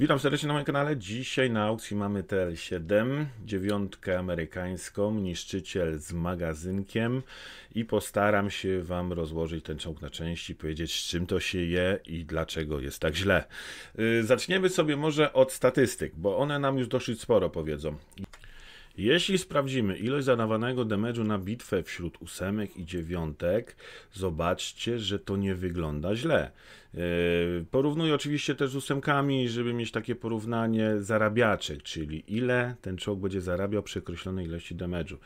Witam serdecznie na moim kanale. Dzisiaj na aukcji mamy TL7, dziewiątkę amerykańską, niszczyciel z magazynkiem i postaram się Wam rozłożyć ten czołg na części, powiedzieć z czym to się je i dlaczego jest tak źle. Y, zaczniemy sobie może od statystyk, bo one nam już dosyć sporo powiedzą. Jeśli sprawdzimy ilość zadawanego damage'u na bitwę wśród ósemek i dziewiątek, zobaczcie, że to nie wygląda źle. E, Porównuję oczywiście też z ósemkami, żeby mieć takie porównanie zarabiaczek, czyli ile ten czołg będzie zarabiał przy określonej ilości damage'u.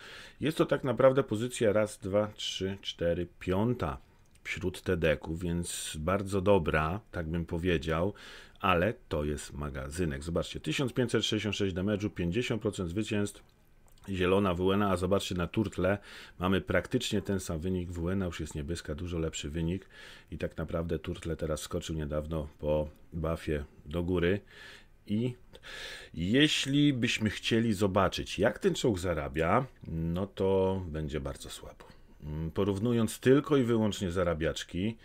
Jest to tak naprawdę pozycja raz, dwa, trzy, cztery, piąta wśród TDK-ów, więc bardzo dobra, tak bym powiedział, ale to jest magazynek. Zobaczcie, 1566 damage'u, 50% zwycięstw, Zielona WNA, a zobaczcie na turtle, mamy praktycznie ten sam wynik. WNA już jest niebieska, dużo lepszy wynik i tak naprawdę turtle teraz skoczył niedawno po bafie do góry. I jeśli byśmy chcieli zobaczyć, jak ten czołg zarabia, no to będzie bardzo słabo. Mm, porównując tylko i wyłącznie zarabiaczki,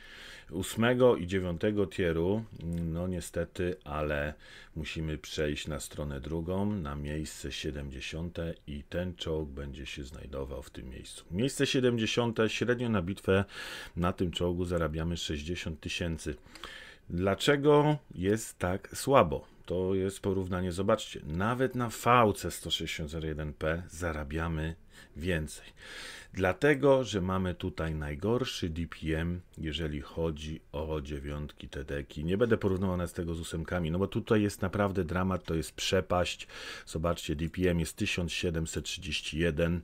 8 i 9 tieru, mm, no niestety, ale musimy przejść na stronę drugą, na miejsce 70 i ten czołg będzie się znajdował w tym miejscu. Miejsce 70, średnio na bitwę na tym czołgu zarabiamy 60 tysięcy. Dlaczego jest tak słabo? To jest porównanie, zobaczcie, nawet na VC 1601 p zarabiamy więcej dlatego że mamy tutaj najgorszy DPM, jeżeli chodzi o dziewiątki TDK. Nie będę porównywał nas z tego z ósemkami, no bo tutaj jest naprawdę dramat, to jest przepaść. Zobaczcie, DPM jest 1731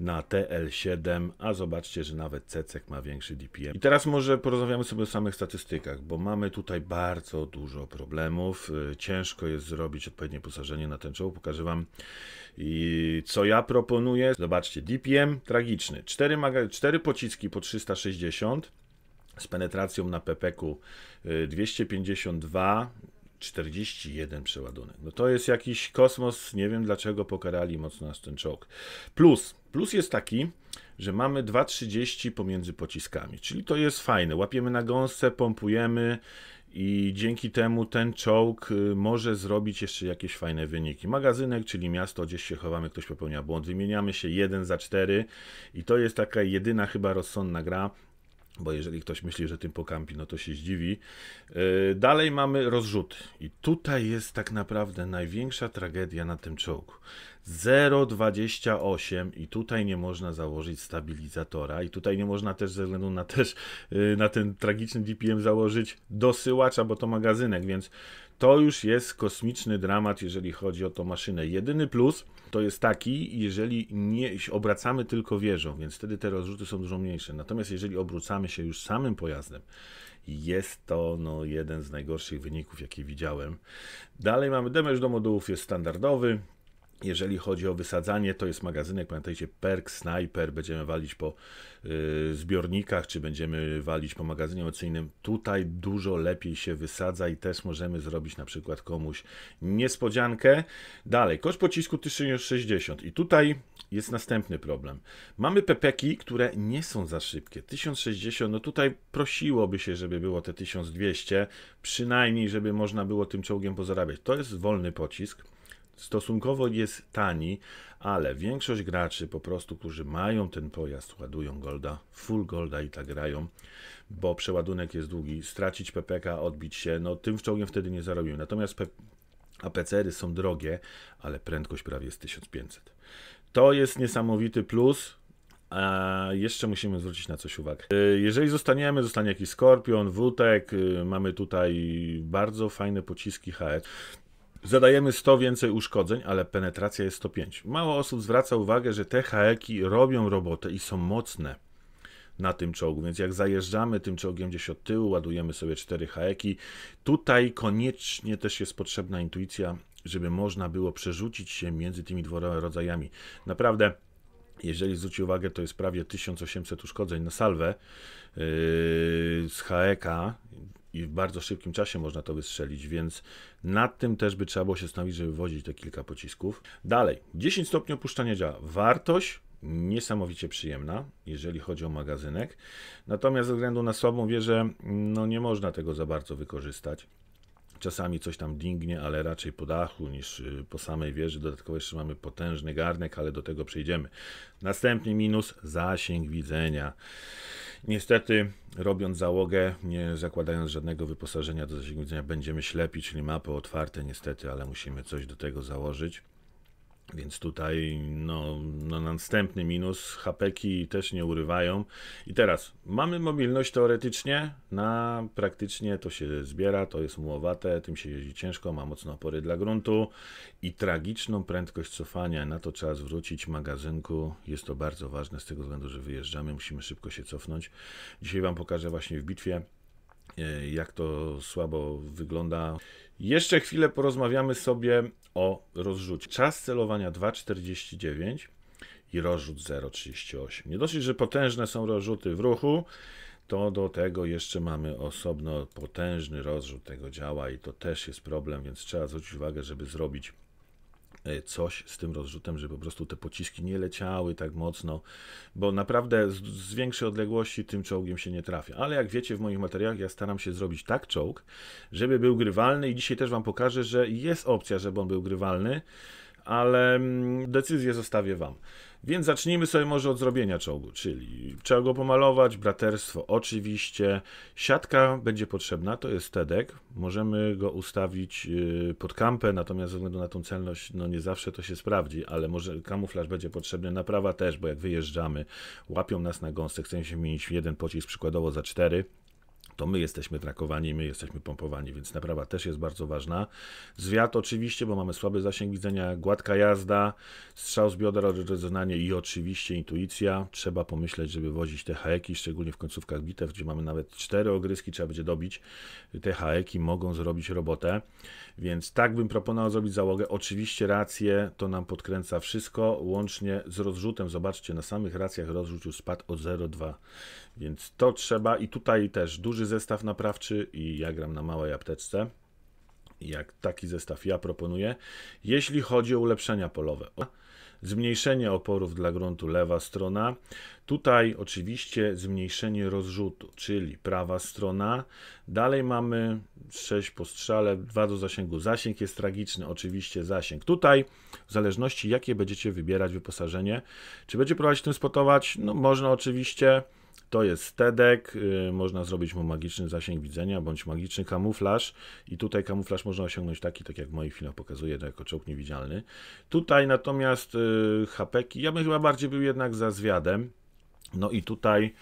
na TL7, a zobaczcie, że nawet Cecek ma większy DPM. I teraz może porozmawiamy sobie o samych statystykach, bo mamy tutaj bardzo dużo problemów. Y, ciężko jest zrobić odpowiednie posażenie na ten czoło. Pokażę Wam, I co ja proponuję. Zobaczcie, DPM tragiczny. 4, 4 pociski po 360 z penetracją na PPK 252 41 przeładunek. No to jest jakiś kosmos, nie wiem dlaczego pokarali mocno nas ten czołg. Plus, plus jest taki, że mamy 2,30 pomiędzy pociskami, czyli to jest fajne. Łapiemy na gąsce, pompujemy i dzięki temu ten czołg y, może zrobić jeszcze jakieś fajne wyniki. Magazynek, czyli miasto, gdzieś się chowamy, ktoś popełnia błąd, wymieniamy się 1 za 4 i to jest taka jedyna chyba rozsądna gra, bo jeżeli ktoś myśli, że tym pokampi, no to się zdziwi. Yy, dalej mamy rozrzut. I tutaj jest tak naprawdę największa tragedia na tym czołgu. 0,28 i tutaj nie można założyć stabilizatora i tutaj nie można też ze względu na, też, y, na ten tragiczny DPM założyć dosyłacza, bo to magazynek, więc to już jest kosmiczny dramat, jeżeli chodzi o tą maszynę. Jedyny plus to jest taki, jeżeli nie obracamy tylko wieżą, więc wtedy te rozrzuty są dużo mniejsze. Natomiast jeżeli obrócamy się już samym pojazdem, jest to no, jeden z najgorszych wyników, jakie widziałem. Dalej mamy demerż do modułów, jest standardowy. Jeżeli chodzi o wysadzanie, to jest magazynek, pamiętajcie, perk, sniper, będziemy walić po y, zbiornikach, czy będziemy walić po magazynie emocyjnym. Tutaj dużo lepiej się wysadza i też możemy zrobić na przykład komuś niespodziankę. Dalej, koszt pocisku 1060 i tutaj jest następny problem. Mamy pepeki, które nie są za szybkie. 1060, no tutaj prosiłoby się, żeby było te 1200, przynajmniej, żeby można było tym czołgiem pozarabiać. To jest wolny pocisk stosunkowo jest tani, ale większość graczy po prostu, którzy mają ten pojazd, ładują golda, full golda i tak grają, bo przeładunek jest długi, stracić PPK, odbić się, no tym czołgiem wtedy nie zarobił. Natomiast APCry są drogie, ale prędkość prawie jest 1500. To jest niesamowity plus, a jeszcze musimy zwrócić na coś uwagę. E, jeżeli zostaniemy, zostanie jakiś Skorpion, Wutek, y, mamy tutaj bardzo fajne pociski HS. Zadajemy 100 więcej uszkodzeń, ale penetracja jest 105. Mało osób zwraca uwagę, że te haeki robią robotę i są mocne na tym czołgu, więc jak zajeżdżamy tym czołgiem gdzieś od tyłu, ładujemy sobie 4 haeki, tutaj koniecznie też jest potrzebna intuicja, żeby można było przerzucić się między tymi dwoma rodzajami. Naprawdę jeżeli zwróci uwagę, to jest prawie 1800 uszkodzeń na salwę yy, z haeka i w bardzo szybkim czasie można to wystrzelić, więc nad tym też by trzeba było się stanowić, żeby wozić te kilka pocisków. Dalej, 10 stopni opuszczania działa. Wartość niesamowicie przyjemna, jeżeli chodzi o magazynek. Natomiast ze względu na słabą wieżę, no nie można tego za bardzo wykorzystać. Czasami coś tam dingnie, ale raczej po dachu niż y, po samej wieży. Dodatkowo jeszcze mamy potężny garnek, ale do tego przejdziemy. Następny minus zasięg widzenia. Niestety, robiąc załogę, nie zakładając żadnego wyposażenia do zasięgu widzenia, będziemy ślepi, czyli mapy otwarte niestety, ale musimy coś do tego założyć. Więc tutaj no, no następny minus, hapeki też nie urywają. I teraz mamy mobilność teoretycznie, na praktycznie to się zbiera, to jest mułowate, tym się jeździ ciężko, ma mocne opory dla gruntu i tragiczną prędkość cofania. Na to trzeba zwrócić magazynku, jest to bardzo ważne z tego względu, że wyjeżdżamy, musimy szybko się cofnąć. Dzisiaj Wam pokażę właśnie w bitwie E, jak to słabo wygląda. Jeszcze chwilę porozmawiamy sobie o rozrzucie. Czas celowania 2,49 i rozrzut 0,38. Nie dosyć, że potężne są rozrzuty w ruchu, to do tego jeszcze mamy osobno potężny rozrzut tego działa i to też jest problem, więc trzeba zwrócić uwagę, żeby zrobić E, coś z tym rozrzutem, żeby po prostu te pociski nie leciały tak mocno, bo naprawdę z, z większej odległości tym czołgiem się nie trafia. Ale jak wiecie w moich materiałach, ja staram się zrobić tak czołg, żeby był grywalny i dzisiaj też Wam pokażę, że jest opcja, żeby on był grywalny ale mm, decyzję zostawię wam. Więc zacznijmy sobie może od zrobienia czołgu, czyli trzeba go pomalować, braterstwo oczywiście, siatka będzie potrzebna, to jest TEDek, możemy go ustawić y, pod kampę, natomiast ze względu na tą celność, no nie zawsze to się sprawdzi, ale może kamuflaż będzie potrzebny, naprawa też, bo jak wyjeżdżamy, łapią nas na gąsce, chcemy się mieć jeden pocisk przykładowo za cztery, to my jesteśmy trakowani, my jesteśmy pompowani, więc naprawa też jest bardzo ważna. Zwiat oczywiście, bo mamy słaby zasięg widzenia, gładka jazda, strzał z biodra, rezonanie i oczywiście intuicja. Trzeba pomyśleć, żeby wozić te haeki, szczególnie w końcówkach bitew, gdzie mamy nawet cztery ogryski, trzeba będzie dobić. Te haeki mogą zrobić robotę, więc tak bym proponował zrobić załogę. Oczywiście racje, to nam podkręca wszystko, łącznie z rozrzutem. Zobaczcie, na samych racjach rozrzucił spadł o 0,2, więc to trzeba i tutaj też duży zestaw naprawczy i ja gram na małej apteczce. Jak taki zestaw ja proponuję. Jeśli chodzi o ulepszenia polowe, zmniejszenie oporów dla gruntu lewa strona. Tutaj oczywiście zmniejszenie rozrzutu, czyli prawa strona. Dalej mamy 6 po strzale, 2 do zasięgu. Zasięg jest tragiczny, oczywiście zasięg. Tutaj w zależności jakie będziecie wybierać wyposażenie, czy będzie próbować tym spotować, no można oczywiście to jest TEDek, y, można zrobić mu magiczny zasięg widzenia bądź magiczny kamuflaż i tutaj kamuflaż można osiągnąć taki, tak jak w moich filmach pokazuję, to jako czołg niewidzialny. Tutaj natomiast y, hapeki, ja bym chyba bardziej był jednak za zwiadem, no i tutaj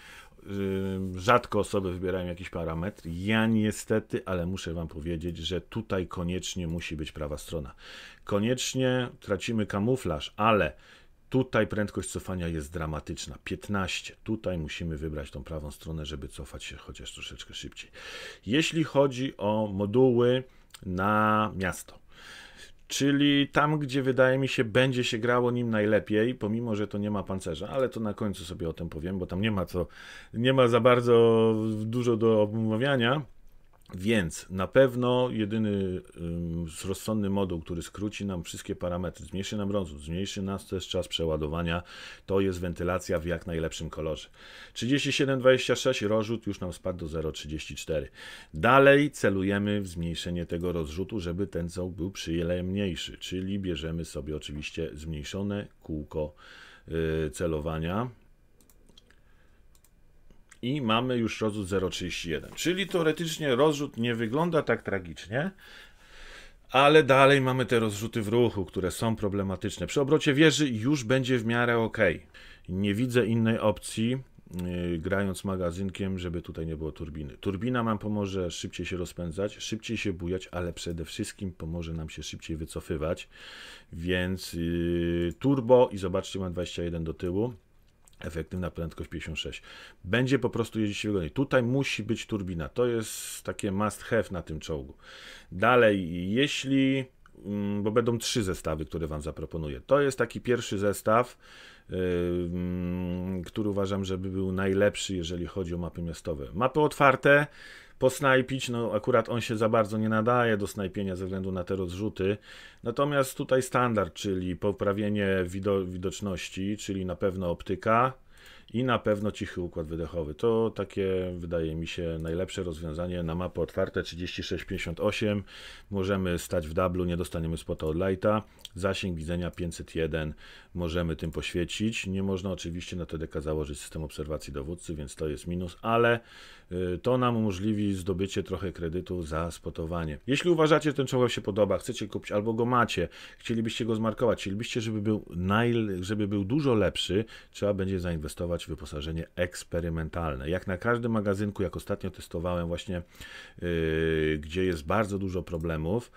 y, rzadko osoby wybierają jakiś parametr. Ja niestety, ale muszę Wam powiedzieć, że tutaj koniecznie musi być prawa strona. Koniecznie tracimy kamuflaż, ale Tutaj prędkość cofania jest dramatyczna. 15. Tutaj musimy wybrać tą prawą stronę, żeby cofać się chociaż troszeczkę szybciej. Jeśli chodzi o moduły na miasto, czyli tam, gdzie wydaje mi się, będzie się grało nim najlepiej, pomimo, że to nie ma pancerza, ale to na końcu sobie o tym powiem, bo tam nie ma co, nie ma za bardzo dużo do omawiania. Więc na pewno jedyny rozsądny moduł, który skróci nam wszystkie parametry, zmniejszy nam rozrzut, zmniejszy nas też czas przeładowania, to jest wentylacja w jak najlepszym kolorze. 37,26 rozrzut już nam spadł do 0,34. Dalej celujemy w zmniejszenie tego rozrzutu, żeby ten cał był przyjemniejszy, czyli bierzemy sobie oczywiście zmniejszone kółko y, celowania, i mamy już rozrzut 0,31. Czyli teoretycznie rozrzut nie wygląda tak tragicznie, ale dalej mamy te rozrzuty w ruchu, które są problematyczne. Przy obrocie wieży już będzie w miarę ok. Nie widzę innej opcji, yy, grając magazynkiem, żeby tutaj nie było turbiny. Turbina nam pomoże szybciej się rozpędzać, szybciej się bujać, ale przede wszystkim pomoże nam się szybciej wycofywać. Więc yy, turbo i zobaczcie, mam 21 do tyłu efektywna prędkość 56. Będzie po prostu jeździć się wygodniej. Tutaj musi być turbina. To jest takie must have na tym czołgu. Dalej, jeśli mm, bo będą trzy zestawy, które Wam zaproponuję. To jest taki pierwszy zestaw, yy, który uważam, żeby był najlepszy, jeżeli chodzi o mapy miastowe. Mapy otwarte, posnajpić. No akurat on się za bardzo nie nadaje do snajpienia ze względu na te rozrzuty. Natomiast tutaj standard, czyli poprawienie widoczności, czyli na pewno optyka i na pewno cichy układ wydechowy. To takie wydaje mi się najlepsze rozwiązanie na mapę otwarte 3658. Możemy stać w dublu, nie dostaniemy spota od lighta. Zasięg widzenia 501 możemy tym poświecić. Nie można oczywiście na TDK założyć system obserwacji dowódcy, więc to jest minus, ale Y, to nam umożliwi zdobycie trochę kredytu za spotowanie. Jeśli uważacie, że ten czołg się podoba, chcecie kupić albo go macie, chcielibyście go zmarkować, chcielibyście, żeby był, naj... żeby był dużo lepszy, trzeba będzie zainwestować w wyposażenie eksperymentalne. Jak na każdym magazynku, jak ostatnio testowałem właśnie, yy, gdzie jest bardzo dużo problemów,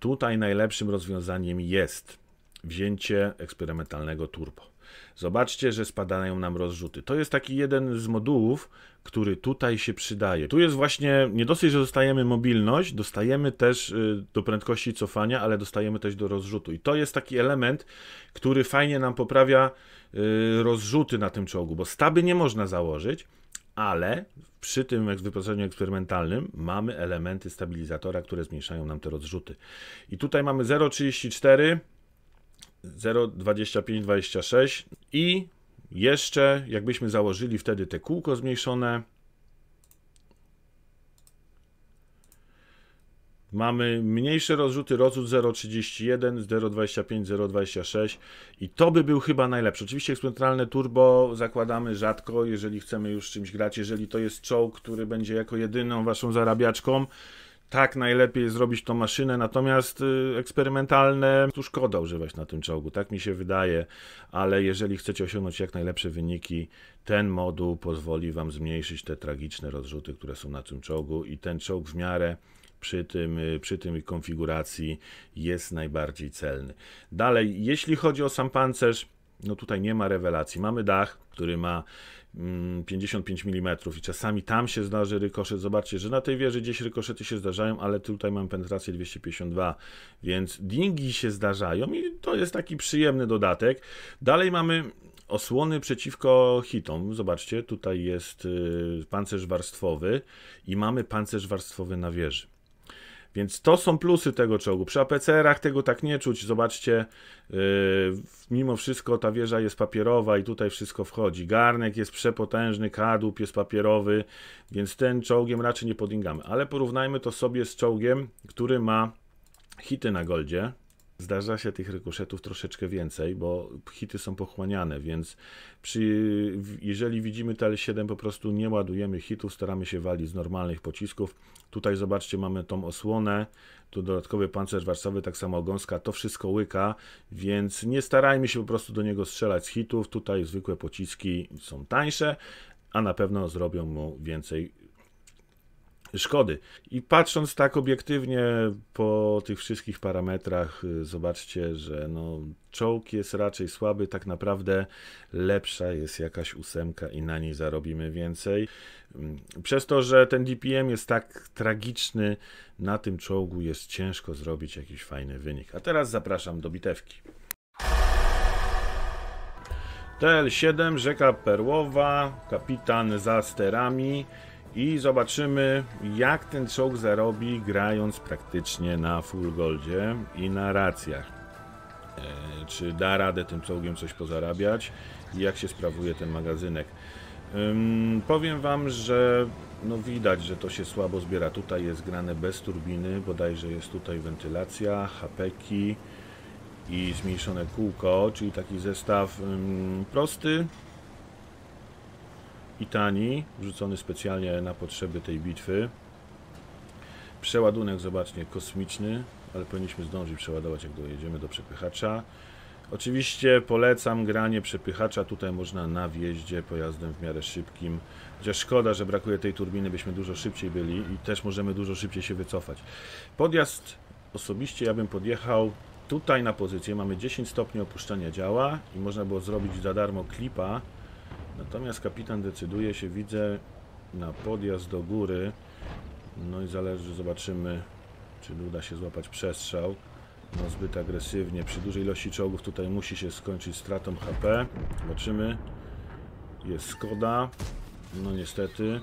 tutaj najlepszym rozwiązaniem jest wzięcie eksperymentalnego turbo. Zobaczcie, że spadają nam rozrzuty. To jest taki jeden z modułów, który tutaj się przydaje. Tu jest właśnie, nie dosyć, że dostajemy mobilność, dostajemy też y, do prędkości cofania, ale dostajemy też do rozrzutu. I to jest taki element, który fajnie nam poprawia y, rozrzuty na tym czołgu, bo staby nie można założyć, ale przy tym wyposażeniu eksperymentalnym mamy elementy stabilizatora, które zmniejszają nam te rozrzuty. I tutaj mamy 0,34 0,2526 i jeszcze jakbyśmy założyli wtedy te kółko zmniejszone, Mamy mniejsze rozrzuty, rozrzut 0,31, 0,25, 0,26 i to by był chyba najlepszy. Oczywiście eksperymentalne turbo zakładamy rzadko, jeżeli chcemy już czymś grać, jeżeli to jest czołg, który będzie jako jedyną waszą zarabiaczką, tak najlepiej zrobić tą maszynę, natomiast y, eksperymentalne tu szkoda używać na tym czołgu, tak mi się wydaje, ale jeżeli chcecie osiągnąć jak najlepsze wyniki, ten moduł pozwoli Wam zmniejszyć te tragiczne rozrzuty, które są na tym czołgu i ten czołg w miarę przy tym, y, przy tym konfiguracji jest najbardziej celny. Dalej, jeśli chodzi o sam pancerz, no tutaj nie ma rewelacji. Mamy dach, który ma 55 mm i czasami tam się zdarzy rykoszet. Zobaczcie, że na tej wieży gdzieś rykoszety się zdarzają, ale tutaj mam penetrację 252, więc dingi się zdarzają i to jest taki przyjemny dodatek. Dalej mamy osłony przeciwko hitom. Zobaczcie, tutaj jest y, pancerz warstwowy i mamy pancerz warstwowy na wieży. Więc to są plusy tego czołgu. Przy APCR-ach tego tak nie czuć. Zobaczcie, yy, mimo wszystko ta wieża jest papierowa i tutaj wszystko wchodzi. Garnek jest przepotężny, kadłub jest papierowy, więc ten czołgiem raczej nie podingamy. Ale porównajmy to sobie z czołgiem, który ma hity na goldzie. Zdarza się tych rykoszetów troszeczkę więcej, bo hity są pochłaniane, więc przy, jeżeli widzimy TL7, po prostu nie ładujemy hitów, staramy się walić z normalnych pocisków. Tutaj zobaczcie, mamy tą osłonę, tu dodatkowy pancerz warsowy, tak samo gąska, to wszystko łyka, więc nie starajmy się po prostu do niego strzelać z hitów. Tutaj zwykłe pociski są tańsze, a na pewno zrobią mu więcej szkody. I patrząc tak obiektywnie po tych wszystkich parametrach, y, zobaczcie, że no, czołg jest raczej słaby, tak naprawdę lepsza jest jakaś ósemka i na niej zarobimy więcej. Mm, przez to, że ten DPM jest tak tragiczny, na tym czołgu jest ciężko zrobić jakiś fajny wynik. A teraz zapraszam do bitewki. TL7, Rzeka Perłowa, kapitan za sterami i zobaczymy, jak ten czołg zarobi, grając praktycznie na full goldzie i na racjach. E, czy da radę tym czołgiem coś pozarabiać i jak się sprawuje ten magazynek. Ym, powiem Wam, że no widać, że to się słabo zbiera. Tutaj jest grane bez turbiny, bodajże jest tutaj wentylacja, hapeki i zmniejszone kółko, czyli taki zestaw ym, prosty, i tani, wrzucony specjalnie na potrzeby tej bitwy. Przeładunek, zobaczcie, kosmiczny, ale powinniśmy zdążyć przeładować, jak dojedziemy do przepychacza. Oczywiście polecam granie przepychacza, tutaj można na wjeździe pojazdem w miarę szybkim. Chociaż szkoda, że brakuje tej turbiny, byśmy dużo szybciej byli i też możemy dużo szybciej się wycofać. Podjazd osobiście ja bym podjechał tutaj na pozycję, mamy 10 stopni opuszczenia działa i można było zrobić za darmo klipa, Natomiast kapitan decyduje się, widzę, na podjazd do góry. No i zależy, zobaczymy, czy uda się złapać przestrzał. No zbyt agresywnie. Przy dużej ilości czołgów tutaj musi się skończyć stratą HP. Zobaczymy. Jest Skoda. No niestety.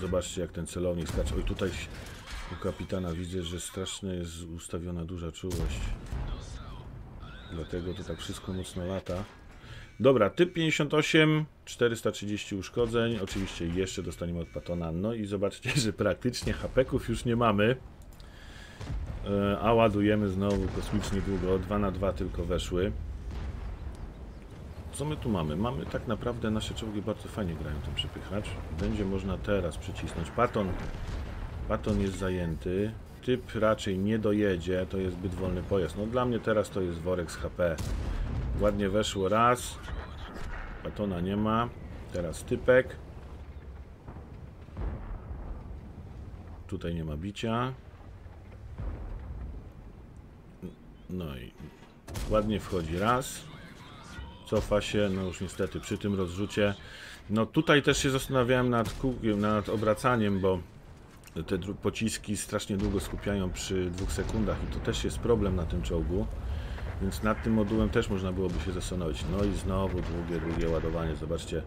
Zobaczcie jak ten celownik skacze. Oj, tutaj u kapitana widzę, że strasznie jest ustawiona duża czułość. Dlatego to tak wszystko mocno lata. Dobra, typ 58, 430 uszkodzeń. Oczywiście jeszcze dostaniemy od Patona. No i zobaczcie, że praktycznie hapeków już nie mamy. E, a ładujemy znowu kosmicznie długo. 2 na 2 tylko weszły. Co my tu mamy? Mamy tak naprawdę nasze czołgi bardzo fajnie grają ten przepychacz. Będzie można teraz przycisnąć Paton. Paton jest zajęty. Typ raczej nie dojedzie. To jest zbyt wolny pojazd. No dla mnie teraz to jest worek z HP. Ładnie weszło raz. Batona nie ma. Teraz typek. Tutaj nie ma bicia. No i ładnie wchodzi raz. Cofa się, no już niestety przy tym rozrzucie. No tutaj też się zastanawiałem nad, nad obracaniem, bo te pociski strasznie długo skupiają przy dwóch sekundach i to też jest problem na tym czołgu. Więc nad tym modułem też można byłoby się zastanowić. No i znowu długie, długie ładowanie. Zobaczcie,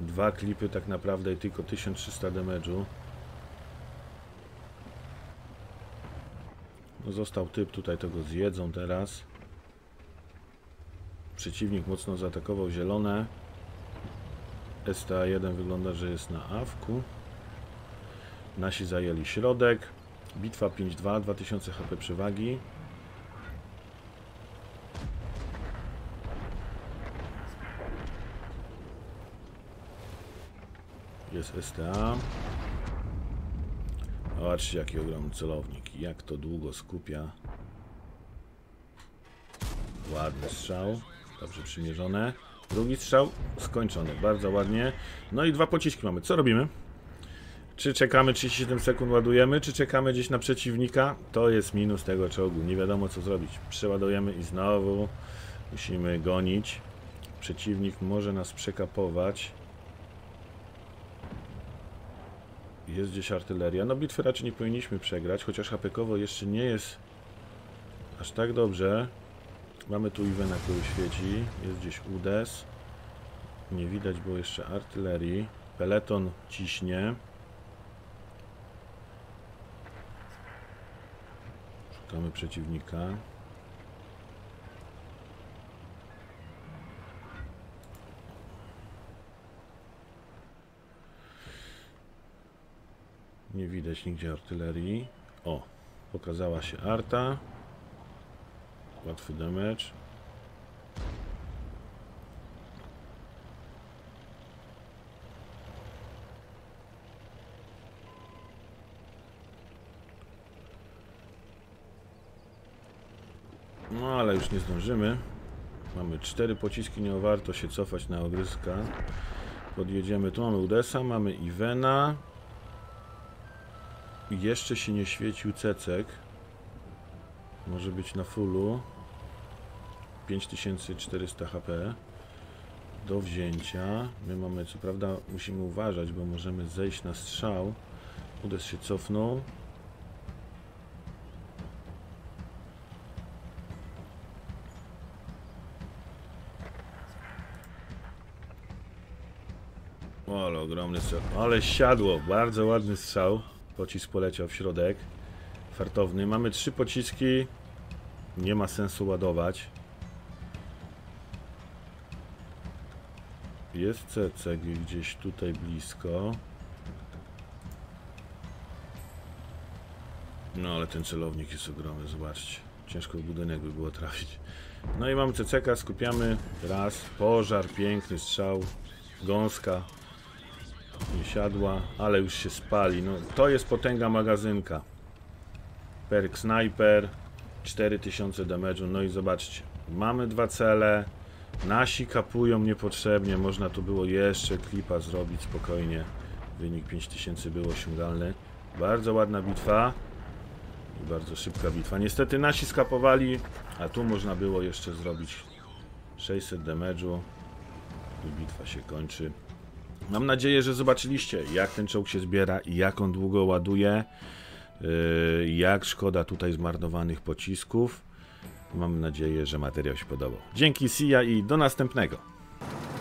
dwa klipy tak naprawdę i tylko 1300 damage'u. No został typ, tutaj tego zjedzą teraz. Przeciwnik mocno zaatakował zielone. STA-1 wygląda, że jest na awku. Nasi zajęli środek. Bitwa 5-2, 2000 HP przewagi. jest STA. Zobaczcie, jaki ogromny celownik. Jak to długo skupia. Ładny strzał. Dobrze przymierzone. Drugi strzał skończony. Bardzo ładnie. No i dwa pociski mamy. Co robimy? Czy czekamy 37 sekund, ładujemy, czy czekamy gdzieś na przeciwnika? To jest minus tego czołgu. Nie wiadomo co zrobić. Przeładujemy i znowu musimy gonić. Przeciwnik może nas przekapować. Jest gdzieś artyleria. No bitwy raczej nie powinniśmy przegrać, chociaż hapekowo jeszcze nie jest aż tak dobrze. Mamy tu Iwena, który świeci. Jest gdzieś UDES. Nie widać było jeszcze artylerii. Peleton ciśnie. Szukamy przeciwnika. Nie widać nigdzie artylerii. O, pokazała się arta. Łatwy damage. No ale już nie zdążymy. Mamy cztery pociski, nie warto się cofać na ogryska. Podjedziemy, tu mamy Udesa, mamy Iwena. Jeszcze się nie świecił cecek. Może być na fullu. 5400 HP do wzięcia. My mamy, co prawda, musimy uważać, bo możemy zejść na strzał. Udes się cofnął. Ale ogromny strzał. Ale siadło. Bardzo ładny strzał. Pocisk poleciał w środek. Fartowny. Mamy trzy pociski. Nie ma sensu ładować. Jest CC gdzieś tutaj blisko. No ale ten celownik jest ogromny, zobaczcie. Ciężko w budynek by było trafić. No i mamy CCK, skupiamy. Raz, pożar, piękny strzał, gąska. Nie siadła, ale już się spali. No, to jest potęga magazynka. Perk Sniper, 4000 damage'u. No i zobaczcie, mamy dwa cele. Nasi kapują niepotrzebnie, można tu było jeszcze klipa zrobić spokojnie. Wynik 5000 był osiągalny. Bardzo ładna bitwa i bardzo szybka bitwa. Niestety nasi skapowali, a tu można było jeszcze zrobić 600 damage'u i bitwa się kończy. Mam nadzieję, że zobaczyliście, jak ten czołg się zbiera i jak on długo ładuje. Yy, jak szkoda tutaj zmarnowanych pocisków. Mam nadzieję, że materiał się podobał. Dzięki, Sia i do następnego.